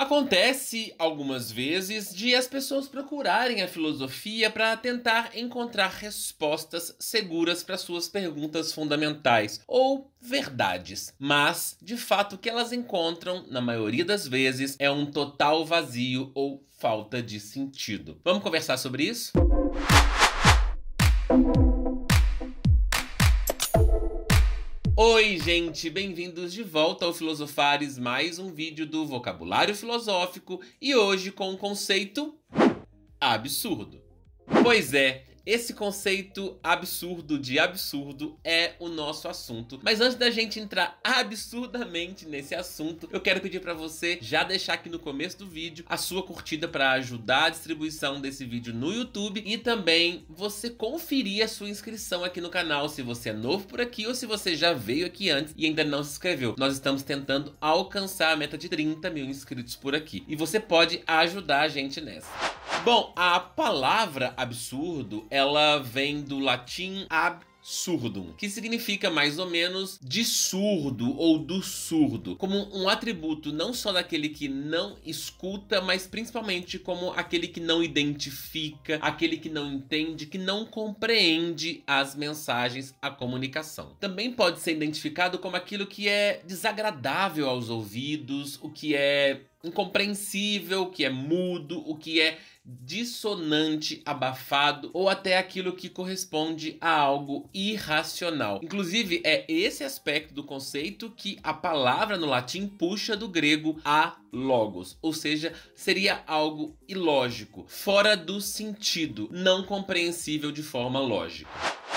Acontece algumas vezes de as pessoas procurarem a filosofia para tentar encontrar respostas seguras para suas perguntas fundamentais ou verdades, mas de fato o que elas encontram, na maioria das vezes, é um total vazio ou falta de sentido. Vamos conversar sobre isso? Oi, gente! Bem-vindos de volta ao Filosofares, mais um vídeo do Vocabulário Filosófico e hoje com o um conceito absurdo. Pois é, esse conceito absurdo de absurdo é o nosso assunto. Mas antes da gente entrar absurdamente nesse assunto, eu quero pedir para você já deixar aqui no começo do vídeo a sua curtida para ajudar a distribuição desse vídeo no YouTube e também você conferir a sua inscrição aqui no canal se você é novo por aqui ou se você já veio aqui antes e ainda não se inscreveu. Nós estamos tentando alcançar a meta de 30 mil inscritos por aqui e você pode ajudar a gente nessa. Bom, a palavra absurdo é ela vem do latim ab surdum, que significa mais ou menos de surdo ou do surdo, como um atributo não só daquele que não escuta, mas principalmente como aquele que não identifica, aquele que não entende, que não compreende as mensagens, a comunicação. Também pode ser identificado como aquilo que é desagradável aos ouvidos, o que é incompreensível, o que é mudo, o que é dissonante, abafado ou até aquilo que corresponde a algo irracional. Inclusive, é esse aspecto do conceito que a palavra no latim puxa do grego a logos, ou seja, seria algo ilógico, fora do sentido, não compreensível de forma lógica.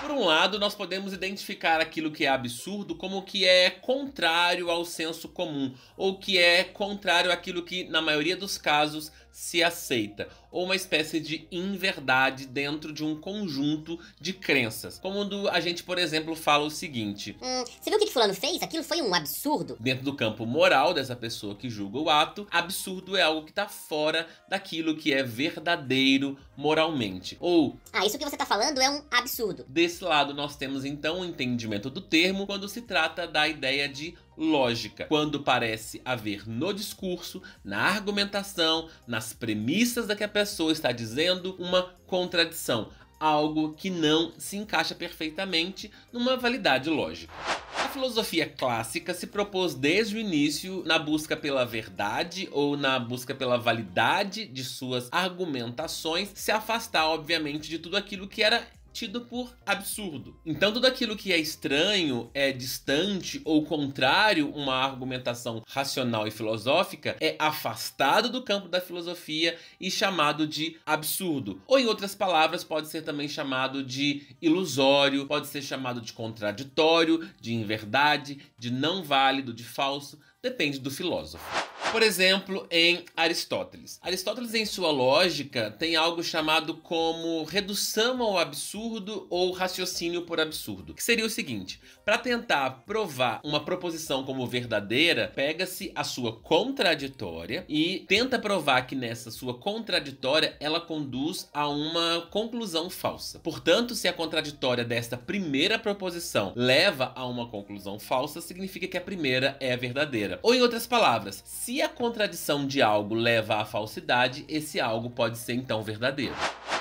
Por um lado, nós podemos identificar aquilo que é absurdo como que é contrário ao senso comum, ou que é contrário àquilo que, na maioria dos casos, se aceita, ou uma espécie de inverdade dentro de um conjunto de crenças. Como a gente, por exemplo, fala o seguinte: hum, Você viu o que, Fulano fez? Aquilo foi um absurdo. Dentro do campo moral dessa pessoa que julga o ato, absurdo é algo que está fora daquilo que é verdadeiro moralmente. Ou. Ah, isso que você está falando é um absurdo. Desse lado, nós temos então o um entendimento do termo quando se trata da ideia de lógica, quando parece haver no discurso, na argumentação, nas premissas da que a pessoa está dizendo, uma contradição, algo que não se encaixa perfeitamente numa validade lógica. A filosofia clássica se propôs desde o início na busca pela verdade ou na busca pela validade de suas argumentações, se afastar, obviamente, de tudo aquilo que era tido por absurdo. Então, tudo aquilo que é estranho, é distante ou contrário uma argumentação racional e filosófica é afastado do campo da filosofia e chamado de absurdo. Ou, em outras palavras, pode ser também chamado de ilusório, pode ser chamado de contraditório, de inverdade, de não válido, de falso, depende do filósofo. Por exemplo, em Aristóteles. Aristóteles, em sua lógica, tem algo chamado como redução ao absurdo ou raciocínio por absurdo, que seria o seguinte: para tentar provar uma proposição como verdadeira, pega-se a sua contraditória e tenta provar que nessa sua contraditória ela conduz a uma conclusão falsa. Portanto, se a contraditória desta primeira proposição leva a uma conclusão falsa, significa que a primeira é verdadeira. Ou em outras palavras, se se a contradição de algo leva à falsidade, esse algo pode ser então verdadeiro.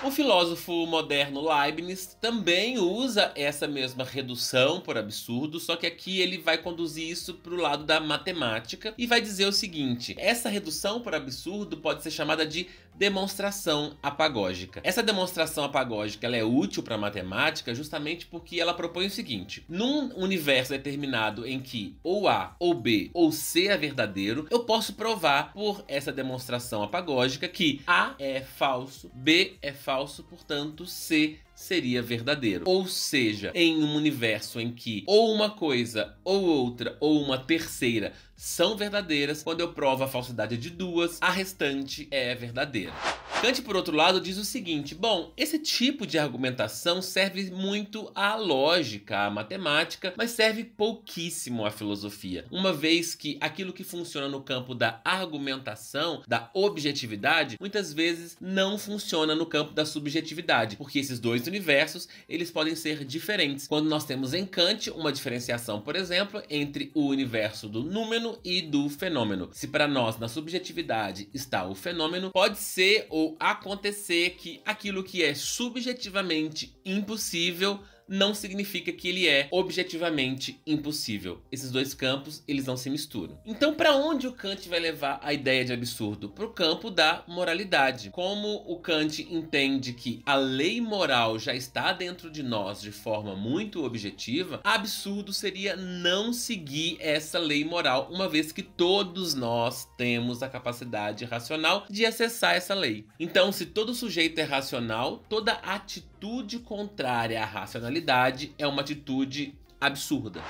O filósofo moderno Leibniz também usa essa mesma redução por absurdo, só que aqui ele vai conduzir isso para o lado da matemática e vai dizer o seguinte: essa redução por absurdo pode ser chamada de demonstração apagógica. Essa demonstração apagógica ela é útil para matemática justamente porque ela propõe o seguinte: num universo determinado em que ou A, ou B, ou C é verdadeiro, eu posso provar por essa demonstração apagógica que A é falso, B é falso, portanto C seria verdadeiro. Ou seja, em um universo em que ou uma coisa, ou outra, ou uma terceira são verdadeiras, quando eu provo a falsidade de duas, a restante é verdadeira. Kant, por outro lado, diz o seguinte: bom, esse tipo de argumentação serve muito à lógica, à matemática, mas serve pouquíssimo à filosofia, uma vez que aquilo que funciona no campo da argumentação, da objetividade, muitas vezes não funciona no campo da subjetividade, porque esses dois universos eles podem ser diferentes. Quando nós temos em Kant uma diferenciação, por exemplo, entre o universo do número e do fenômeno. Se para nós na subjetividade está o fenômeno, pode ser o acontecer que aquilo que é subjetivamente impossível não significa que ele é objetivamente impossível. Esses dois campos, eles não se misturam. Então, para onde o Kant vai levar a ideia de absurdo? Para o campo da moralidade. Como o Kant entende que a lei moral já está dentro de nós de forma muito objetiva, absurdo seria não seguir essa lei moral, uma vez que todos nós temos a capacidade racional de acessar essa lei. Então, se todo sujeito é racional, toda atitude atitude contrária à racionalidade é uma atitude absurda.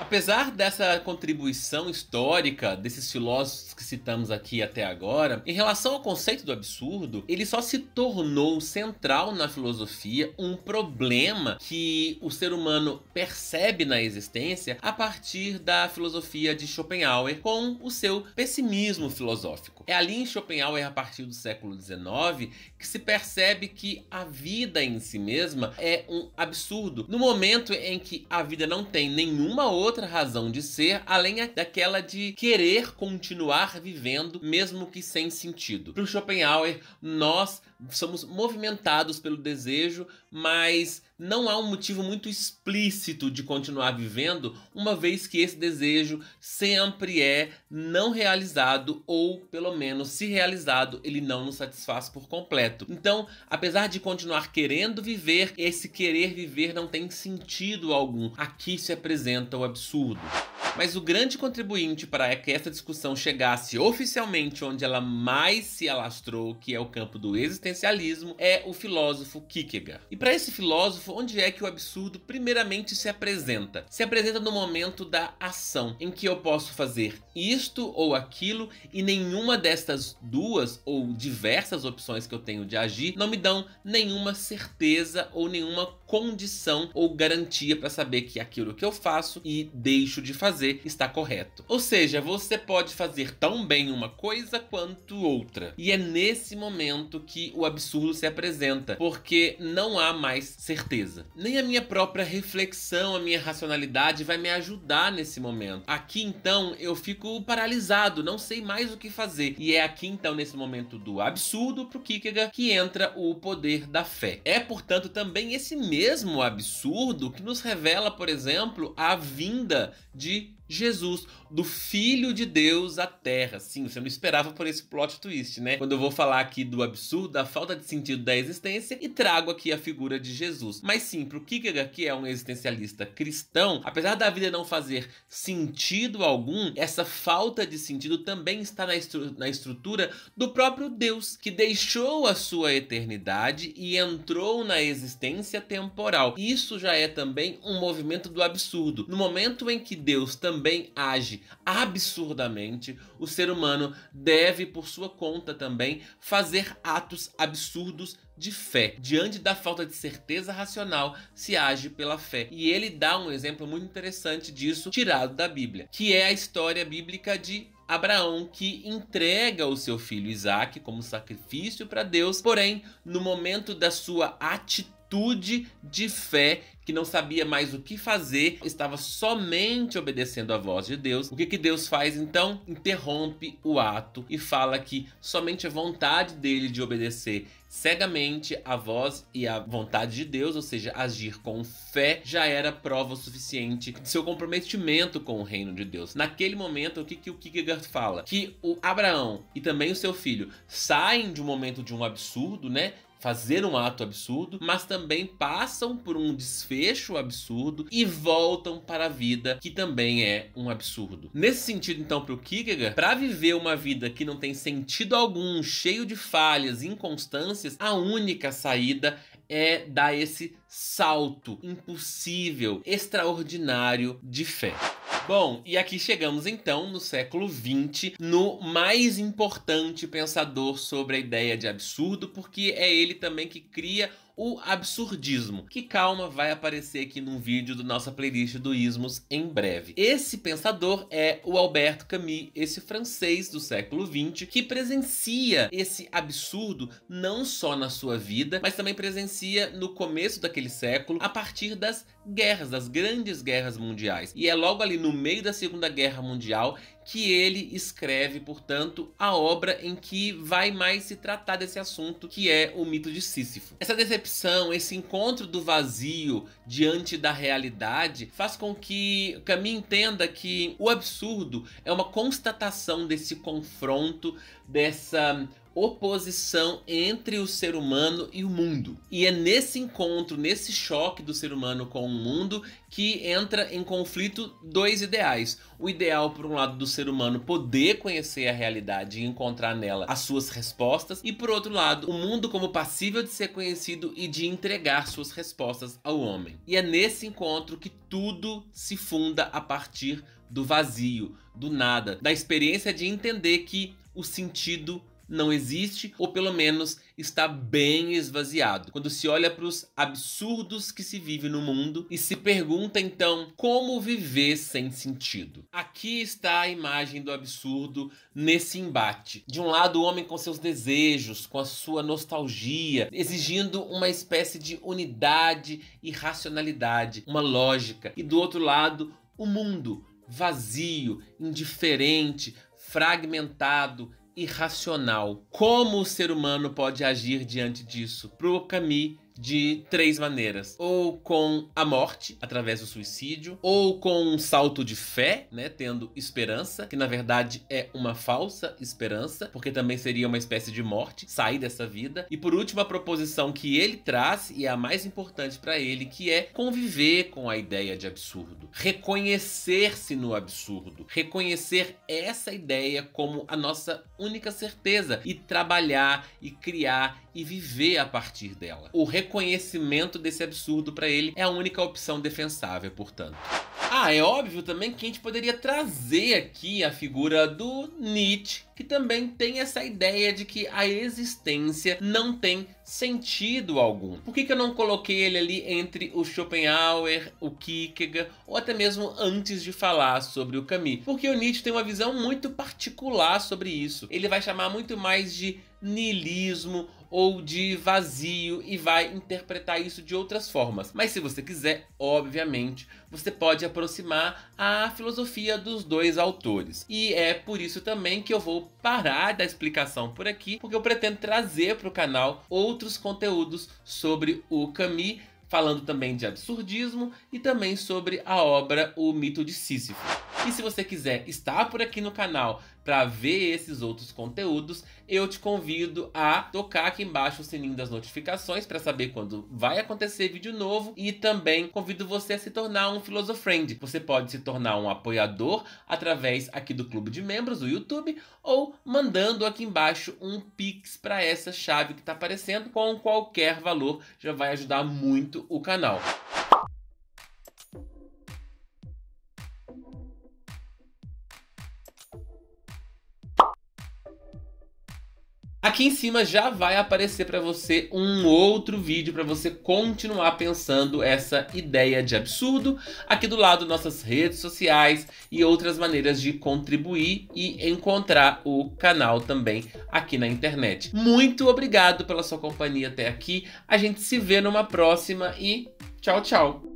Apesar dessa contribuição histórica desses filósofos que citamos aqui até agora, em relação ao conceito do absurdo, ele só se tornou central na filosofia um problema que o ser humano percebe na existência a partir da filosofia de Schopenhauer com o seu pessimismo filosófico. É ali em Schopenhauer, a partir do século XIX, que se percebe que a vida em si mesma é um absurdo. No momento em que a vida não tem nenhuma outra razão de ser além daquela de querer continuar vivendo, mesmo que sem sentido. Para o Schopenhauer, nós somos movimentados pelo desejo, mas não há um motivo muito explícito de continuar vivendo, uma vez que esse desejo sempre é não realizado ou, pelo menos, se realizado, ele não nos satisfaz por completo. Então, apesar de continuar querendo viver, esse querer viver não tem sentido algum. Aqui se apresenta o absurdo. Mas o grande contribuinte para que essa discussão chegasse oficialmente onde ela mais se alastrou, que é o campo do existencialismo, existencialismo é o filósofo Kierkegaard. E para esse filósofo, onde é que o absurdo primeiramente se apresenta? Se apresenta no momento da ação, em que eu posso fazer isto ou aquilo e nenhuma destas duas ou diversas opções que eu tenho de agir não me dão nenhuma certeza ou nenhuma condição ou garantia para saber que aquilo que eu faço e deixo de fazer está correto. Ou seja, você pode fazer tão bem uma coisa quanto outra. E é nesse momento que o absurdo se apresenta, porque não há mais certeza. Nem a minha própria reflexão, a minha racionalidade vai me ajudar nesse momento. Aqui então eu fico paralisado, não sei mais o que fazer. E é aqui então nesse momento do absurdo pro Kierkegaard que entra o poder da fé. É portanto também esse mesmo mesmo absurdo que nos revela, por exemplo, a vinda de Jesus, do Filho de Deus à Terra. Sim, você não esperava por esse plot twist, né? Quando eu vou falar aqui do absurdo, da falta de sentido da existência e trago aqui a figura de Jesus. Mas sim, pro Kierkegaard, que é um existencialista cristão, apesar da vida não fazer sentido algum, essa falta de sentido também está na, estru na estrutura do próprio Deus, que deixou a sua eternidade e entrou na existência temporal. Isso já é também um movimento do absurdo. No momento em que Deus também também age absurdamente, o ser humano deve, por sua conta também, fazer atos absurdos de fé. Diante da falta de certeza racional, se age pela fé. E ele dá um exemplo muito interessante disso, tirado da Bíblia, que é a história bíblica de Abraão que entrega o seu filho Isaac como sacrifício para Deus, porém, no momento da sua atitude atitude de fé que não sabia mais o que fazer, estava somente obedecendo à voz de Deus. O que, que Deus faz então? Interrompe o ato e fala que somente a vontade dele de obedecer cegamente a voz e a vontade de Deus, ou seja, agir com fé, já era prova suficiente de seu comprometimento com o reino de Deus. Naquele momento, o que, que o Kierkegaard fala? Que o Abraão e também o seu filho saem de um momento de um absurdo, né? fazer um ato absurdo, mas também passam por um desfecho absurdo e voltam para a vida, que também é um absurdo. Nesse sentido, então, para o Kierkegaard, para viver uma vida que não tem sentido algum, cheio de falhas, inconstâncias, a única saída é dar esse salto impossível, extraordinário de fé. Bom, e aqui chegamos então no século XX, no mais importante pensador sobre a ideia de absurdo, porque é ele também que cria o absurdismo, que calma vai aparecer aqui num vídeo do nossa playlist do Ismos em breve. Esse pensador é o Alberto Camus, esse francês do século XX, que presencia esse absurdo não só na sua vida, mas também presencia no começo daquele século, a partir das guerras, das grandes guerras mundiais. E é logo ali no meio da Segunda Guerra Mundial que ele escreve, portanto, a obra em que vai mais se tratar desse assunto, que é o mito de Sísifo. Essa decepção, esse encontro do vazio diante da realidade, faz com que Camus entenda que o absurdo é uma constatação desse confronto, dessa oposição entre o ser humano e o mundo. E é nesse encontro, nesse choque do ser humano com o mundo, que entra em conflito dois ideais. O ideal, por um lado, do ser humano poder conhecer a realidade e encontrar nela as suas respostas, e por outro lado, o mundo como passível de ser conhecido e de entregar suas respostas ao homem. E é nesse encontro que tudo se funda a partir do vazio, do nada, da experiência de entender que o sentido não existe ou pelo menos está bem esvaziado. Quando se olha para os absurdos que se vive no mundo e se pergunta então como viver sem sentido. Aqui está a imagem do absurdo nesse embate. De um lado, o homem com seus desejos, com a sua nostalgia, exigindo uma espécie de unidade e racionalidade, uma lógica. E do outro lado, o mundo vazio, indiferente, fragmentado, irracional. Como o ser humano pode agir diante disso? Para o Camus, de três maneiras: ou com a morte, através do suicídio, ou com um salto de fé, né, tendo esperança, que na verdade é uma falsa esperança, porque também seria uma espécie de morte, sair dessa vida. E por último, a proposição que ele traz e é a mais importante para ele, que é conviver com a ideia de absurdo, reconhecer-se no absurdo, reconhecer essa ideia como a nossa única certeza e trabalhar e criar e viver a partir dela. O reconhecimento desse absurdo para ele é a única opção defensável, portanto. Ah, é óbvio também que a gente poderia trazer aqui a figura do Nietzsche que também tem essa ideia de que a existência não tem sentido algum. Por que, que eu não coloquei ele ali entre o Schopenhauer, o Kierkegaard ou até mesmo antes de falar sobre o Camus? Porque o Nietzsche tem uma visão muito particular sobre isso. Ele vai chamar muito mais de niilismo ou de vazio e vai interpretar isso de outras formas. Mas se você quiser, obviamente, você pode aproximar a filosofia dos dois autores. E é por isso também que eu vou parar da explicação por aqui, porque eu pretendo trazer para o canal outros conteúdos sobre o Cami, falando também de absurdismo e também sobre a obra O Mito de Sísifo. E se você quiser estar por aqui no canal para ver esses outros conteúdos, eu te convido a tocar aqui embaixo o sininho das notificações para saber quando vai acontecer vídeo novo e também convido você a se tornar um Filosofriend. Você pode se tornar um apoiador através aqui do clube de membros, do YouTube, ou mandando aqui embaixo um pix para essa chave que está aparecendo com qualquer valor, já vai ajudar muito o canal. Aqui em cima já vai aparecer para você um outro vídeo para você continuar pensando essa ideia de absurdo. Aqui do lado nossas redes sociais e outras maneiras de contribuir e encontrar o canal também aqui na internet. Muito obrigado pela sua companhia até aqui. A gente se vê numa próxima e tchau, tchau.